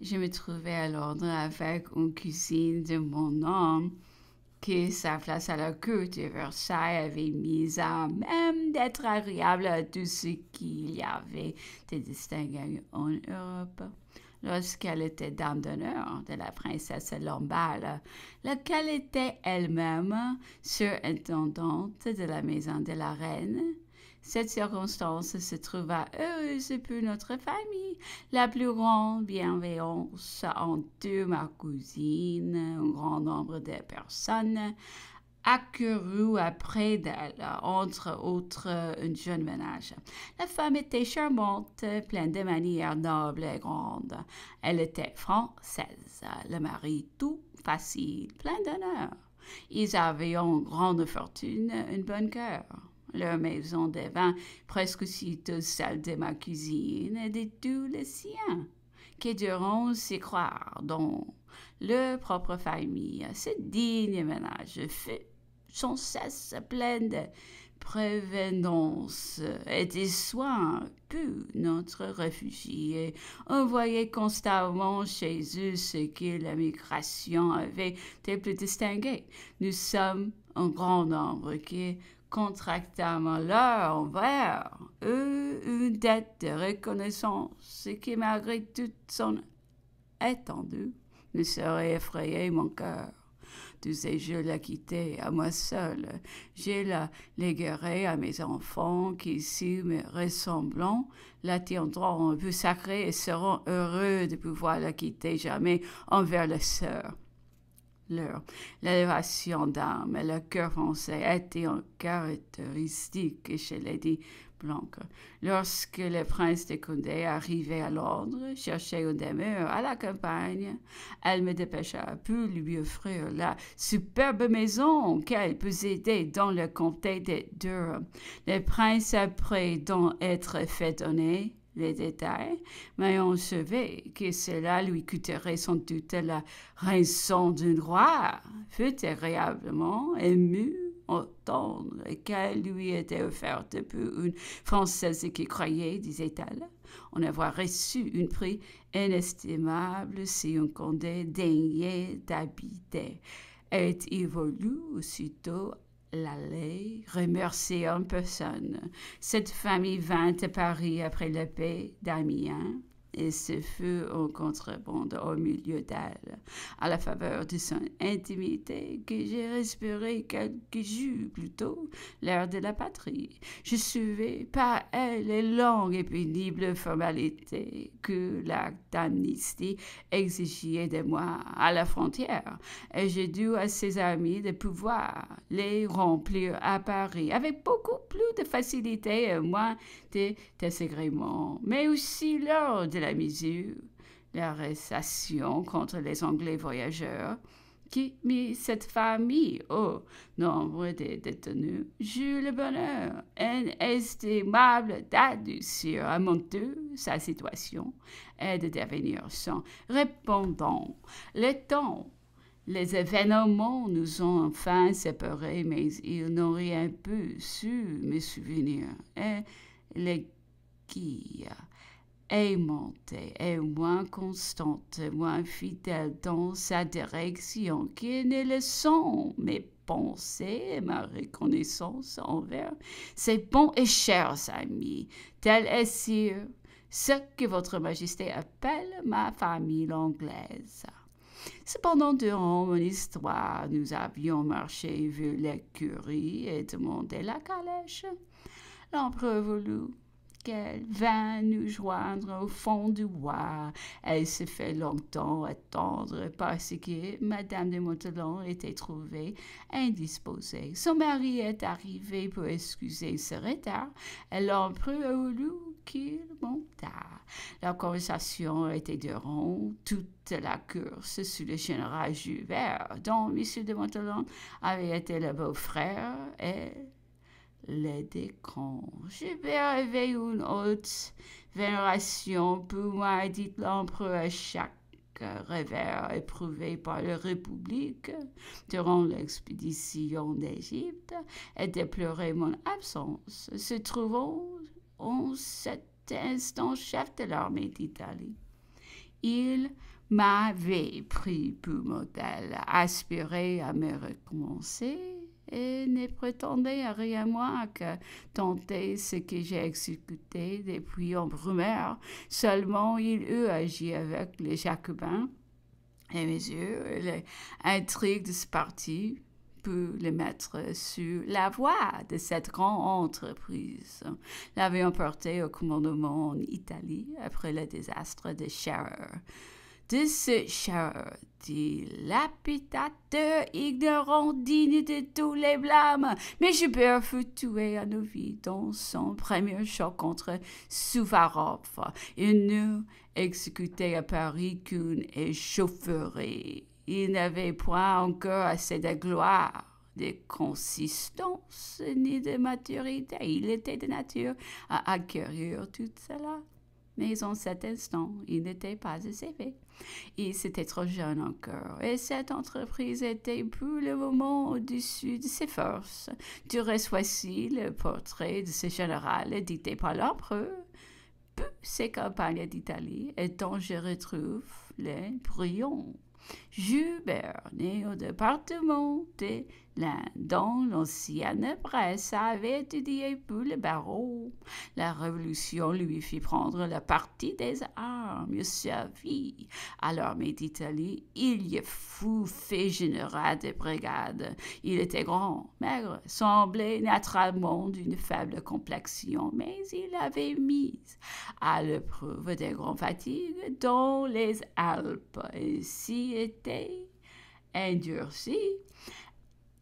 je me trouvais à Londres avec une cousine de mon nom, qui, sa place à la cour de Versailles avait mise à même d'être agréable à tout ce qu'il y avait de distingué en Europe. Lorsqu'elle était dame d'honneur de la princesse Lombard, laquelle était elle-même surintendante de la maison de la reine, cette circonstance se trouva heureuse pour notre famille. La plus grande bienveillance entre ma cousine. Un grand nombre de personnes accourut après d'elle, entre autres une jeune ménage. La femme était charmante, pleine de manières nobles et grandes. Elle était française, le mari tout facile, plein d'honneur. Ils avaient une grande fortune, un bon cœur leur maison des presque aussitôt celle de ma cuisine et de tous les siens, qui durent s'y croire dont leur propre famille, ce digne ménage fut sans cesse pleine de prévenance et des soins pour notre réfugié On voyait constamment chez eux ce que la migration avait été plus distingué. Nous sommes un grand nombre qui, contractant leur envers eux une dette de reconnaissance, ce qui, malgré toute son étendue, ne serait effrayer mon cœur. Tu sais, je la quitter à moi seule. j'ai la léguerai à mes enfants qui, si me ressemblant, la tiendront en vue sacrée et seront heureux de pouvoir la quitter jamais envers la sœur l'élévation d'âme et le cœur français étaient caractéristique chez Lady Blanc. Lorsque le prince de Condé arrivait à Londres, cherchait une demeure à la campagne, elle me dépêcha pour lui offrir la superbe maison qu'elle possédait dans le comté de Durham. Le prince, après d'en être fait donner, les détails, mais on savait que cela lui coûterait sans doute la raison d'un roi, fut terriblement ému entendre qu'elle lui était offerte pour une Française qui croyait, disait-elle, en avoir reçu un prix inestimable si un condé daignait d'habiter. Et évolue aussitôt l'allée, remercier en personne. Cette famille vint à Paris après la paix d'Amiens et ce fut en contrebande au milieu d'elle, à la faveur de son intimité, que j'ai respiré quelques jours plus tôt, l'heure de la patrie. Je suivais par elle les longues et pénibles formalités que l'acte d'amnistie exigeait de moi à la frontière, et j'ai dû à ses amis de pouvoir les remplir à Paris avec beaucoup plus de facilité et moins de désagréments, mais aussi lors de la mesure l'arrestation contre les Anglais voyageurs, qui mit cette famille au nombre des détenus, j'eus le bonheur inestimable d'adoucir à mon tour sa situation et de devenir son répondant. Les temps, les événements nous ont enfin séparés, mais ils n'ont rien pu sur mes souvenirs et les guillemets aimantée et moins constante, moins fidèle dans sa direction qui ne le sont mes pensées et ma reconnaissance envers ses bons et chers amis. Tel est sûr ce que votre majesté appelle ma famille anglaise. Cependant, durant mon histoire, nous avions marché vu l'écurie et demandé la calèche. L'empereur voulut qu'elle vint nous joindre au fond du bois. Elle se fait longtemps attendre parce que Madame de Montelon était trouvée indisposée. Son mari est arrivé pour excuser ce retard. Elle en prit au loup qu'il monta. La conversation était durant toute la course sur le général Joubert, dont Monsieur de Montelon avait été le beau-frère et les décrans. Je vais une haute vénération pour moi, dit l'empereur à chaque revers éprouvé par la République durant l'expédition d'Égypte et déploré mon absence, se trouvant en cet instant chef de l'armée d'Italie. Il m'avait pris pour modèle, aspiré à me recommencer et ne prétendait à rien moins que tenter ce que j'ai exécuté depuis en brumeur. Seulement, il eut agi avec les Jacobins et mesures et les intrigues de ce parti pour le mettre sur la voie de cette grande entreprise. l'avait emporté au commandement en Italie après le désastre de Scherer. De ce dilapidateur, ignorant, digne de tous les blâmes. Mais Joubert fut tué à nos vies dans son premier choc contre Souvarov. Il nous exécuté à Paris qu'une échaufferie. Il n'avait point encore assez de gloire de consistance ni de maturité. Il était de nature à acquérir tout cela. Mais en cet instant, il n'était pas assez Il s'était trop jeune encore, et cette entreprise était pour le moment au-dessus de ses forces. Tu reçois ici le portrait de ce général édité par l'empereur. Pour ses campagnes d'Italie, et dont je retrouve les brillants. Joubert, né au département des l'un dont l'ancienne presse avait étudié pour le barreau. La Révolution lui fit prendre la partie des armes, il servit. l'armée d'italie il y fut fait général de brigade Il était grand, maigre, semblait naturellement d'une faible complexion, mais il avait mis à l'épreuve des grandes fatigues dont les Alpes s'y étaient endurcies.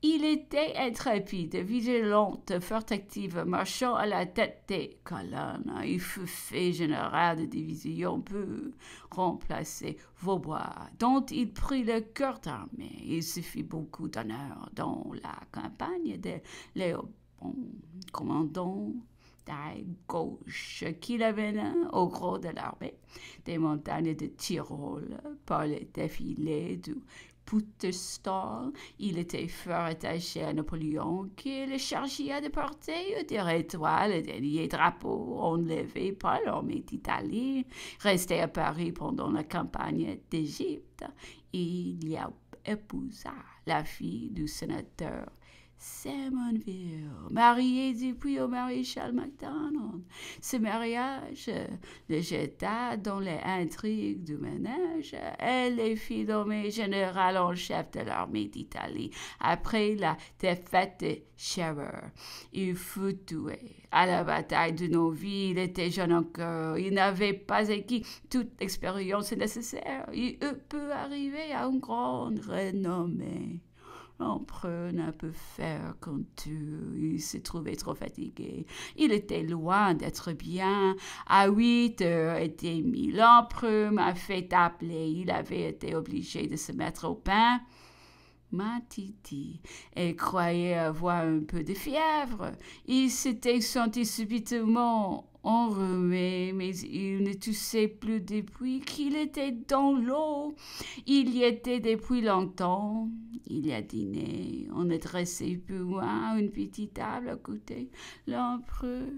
Il était intrépide, vigilante, fort active, marchant à la tête des colonnes. Il fut fait général de division, peu remplacer Vaubois, dont il prit le cœur d'armée. Il se fit beaucoup d'honneur dans la campagne de Léopold, commandant taille gauche qui l'amena au gros de l'armée des montagnes de Tyrol par les défilés du il était fort attaché à Napoléon, qui le chargea de porter des étoiles et des drapeaux enlevés par l'armée d'Italie. Resté à Paris pendant la campagne d'Égypte, il y épousa la fille du sénateur Simonville, marié depuis au maréchal MacDonald. Ce mariage le jeta dans les intrigues du ménage. Elle les fit nommer général en chef de l'armée d'Italie après la défaite de Scherer. Il fut tué. À la bataille de Noville. il était jeune encore. Il n'avait pas acquis toute l'expérience nécessaire. Il peut arriver à une grande renommée. L'empereur n'a pu faire qu'un Il s'est trouvé trop fatigué. Il était loin d'être bien. À huit heures était demie L'empereur m'a fait appeler. Il avait été obligé de se mettre au pain ma Titi. Elle croyait avoir un peu de fièvre. Il s'était senti subitement enrhumé, mais il ne toussait plus depuis qu'il était dans l'eau. Il y était depuis longtemps. Il y a dîné. On a dressé plus loin une petite table à côté. L'empereur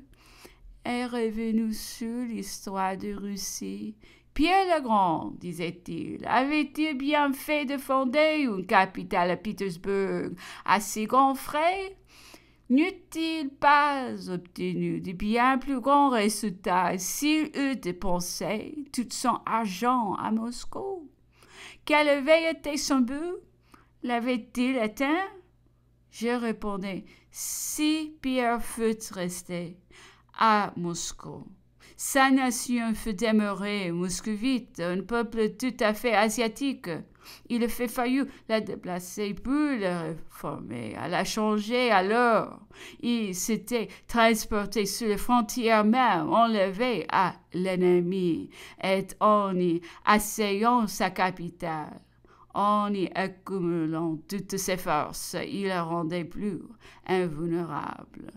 est revenu sur l'histoire de Russie Pierre le Grand, disait-il, avait-il bien fait de fonder une capitale à Petersburg à ses grands frais N'eût-il pas obtenu de bien plus grands résultats s'il eût dépensé tout son argent à Moscou Quel avait été son but L'avait-il atteint Je répondais, si Pierre fut resté à Moscou, sa nation fut demeurée moscovite, un peuple tout à fait asiatique. Il fait fallu la déplacer pour la réformer, à la changer alors. Il s'était transporté sur les frontières même, enlevé à l'ennemi, et en y assayant sa capitale. En y accumulant toutes ses forces, il la rendait plus invulnérable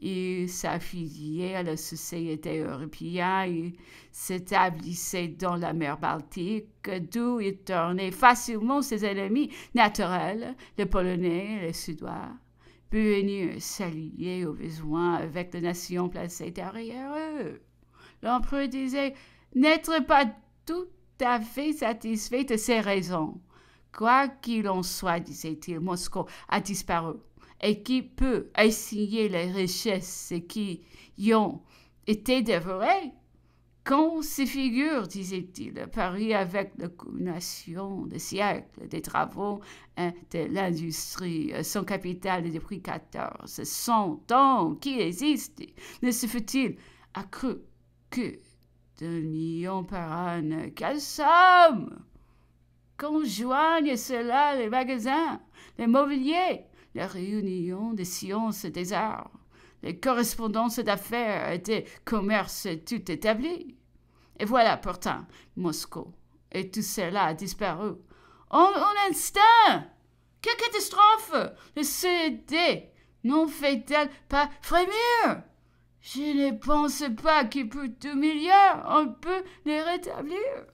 et s'affiliait à la Société européenne s'établissait dans la mer Baltique, d'où il tournait facilement ses ennemis naturels, les Polonais et les Suédois, venir s'allier aux besoins avec les nations placées derrière eux. L'empereur disait n'être pas tout à fait satisfait de ces raisons. Quoi qu'il en soit, disait-il, Moscou a disparu et qui peut assigner les richesses qui y ont été dévorées, Quand ces figures, disait-il, Paris avec la combination des siècles, des travaux hein, de l'industrie, euh, son capital depuis prix 14, 100 ans qui existe, ne se fait-il accru que d'un million par an Quelle somme Qu'on joigne cela les magasins, les mobiliers, la réunion des sciences et des arts, les correspondances d'affaires et des commerces tout établi. Et voilà pourtant Moscou, et tout cela a disparu. En, un instant Quelle catastrophe Le CD non fait-elle pas frémir Je ne pense pas qu'il peut tout milliard on peut les rétablir.